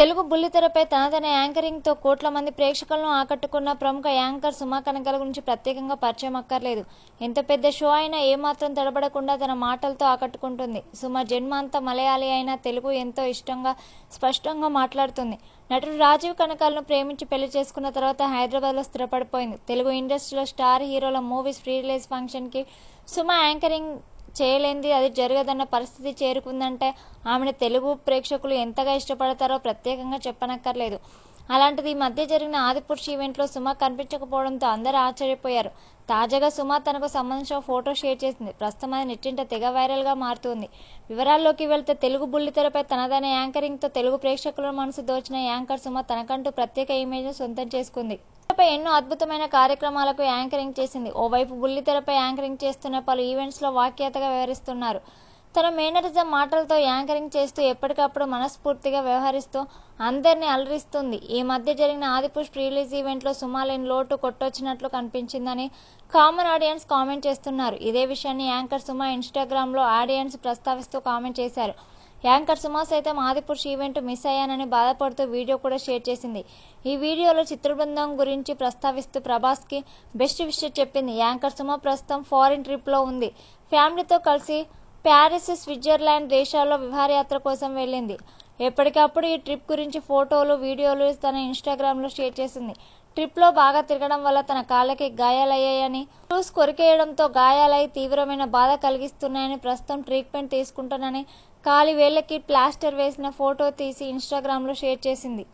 తెలుగు బుల్లితెరపై తనదైన యాంకరింగ్తో కోట్ల మంది ప్రేక్షకులను ఆకట్టుకున్న ప్రముఖ యాంకర్ సుమా కనకల గురించి ప్రత్యేకంగా పరిచయం అక్కర్లేదు ఎంత పెద్ద షో అయినా ఏమాత్రం తడబడకుండా తన మాటలతో ఆకట్టుకుంటుంది సుమ జన్మాంత మలయాళీ అయినా తెలుగు ఎంతో ఇష్టంగా స్పష్టంగా మాట్లాడుతుంది నటుడు రాజీవ్ కనకాలను ప్రేమించి పెళ్లి చేసుకున్న తర్వాత హైదరాబాద్లో స్థిరపడిపోయింది తెలుగు ఇండస్ట్రీలో స్టార్ హీరోల మూవీస్ ప్రీ రిలీజ్ ఫంక్షన్కి సుమ యాంకరింగ్ చేయలేంది అది జరగదన్న పరిస్థితి చేరుకుందంటే ఆమెను తెలుగు ప్రేక్షకులు ఎంతగా ఇష్టపడతారో ప్రత్యేకంగా చెప్పనక్కర్లేదు అలాంటిది ఈ మధ్య జరిగిన ఆదిపురుష్ ఈవెంట్లో సుమ కనిపించకపోవడంతో అందరూ ఆశ్చర్యపోయారు తాజాగా సుమ తనకు సంబంధించిన ఫోటో షేర్ చేసింది ప్రస్తుతం అది నెట్టింట తెగ వైరల్గా మారుతుంది వివరాల్లోకి వెళ్తే తెలుగు బుల్లితెరపై తనదైన యాంకరింగ్తో తెలుగు ప్రేక్షకుల మనసు దోచిన యాంకర్ సుమ తనకంటూ ప్రత్యేక ఇమేజ్ సొంతం చేసుకుంది తెరపై ఎన్నో అద్భుతమైన కార్యక్రమాలకు యాంకరింగ్ చేసింది ఓవైపు బుల్లితెరపై యాంకరింగ్ చేస్తున్న పలు ఈవెంట్స్లో వాక్యతగా వివరిస్తున్నారు తన మేనరిజం మాటలతో యాంకరింగ్ చేస్తూ ఎప్పటికప్పుడు మనస్ఫూర్తిగా వ్యవహరిస్తూ అందరినీ అలరిస్తుంది ఈ మధ్య జరిగిన ఆదిపుష్ రిలీజ్ ఈవెంట్లో సుమాలేని లోటు కొట్టొచ్చినట్లు కనిపించిందని కామన్ ఆడియన్స్ కామెంట్ చేస్తున్నారు ఇదే విషయాన్ని యాంకర్ సుమా ఇన్స్టాగ్రామ్లో ఆడియన్స్ ప్రస్తావిస్తూ కామెంట్ చేశారు యాంకర్ సుమా సైతం ఆదిపురుష్ ఈవెంట్ మిస్ అయ్యానని బాధపడుతూ వీడియో కూడా షేర్ చేసింది ఈ వీడియోలో చిత్రబృందం గురించి ప్రస్తావిస్తూ ప్రభాస్కి బెస్ట్ విషయం చెప్పింది యాంకర్ సుమా ప్రస్తుతం ఫారిన్ ట్రిప్లో ఉంది ఫ్యామిలీతో కలిసి ప్యారిస్ స్విట్జర్లాండ్ దేశాల్లో విహారయాత్ర కోసం వెళ్ళింది ఎప్పటికప్పుడు ఈ ట్రిప్ గురించి ఫోటోలు వీడియోలు తన ఇన్స్టాగ్రామ్లో షేర్ చేసింది ట్రిప్లో బాగా తిరగడం వల్ల తన కాళ్ళకి గాయాలయ్యాయని షూస్ కొరికేయడంతో గాయాలై తీవ్రమైన బాధ కలిగిస్తున్నాయని ప్రస్తుతం ట్రీట్మెంట్ తీసుకుంటానని కాలి వేళ్లకి ప్లాస్టర్ వేసిన ఫోటో తీసి ఇన్స్టాగ్రామ్లో షేర్ చేసింది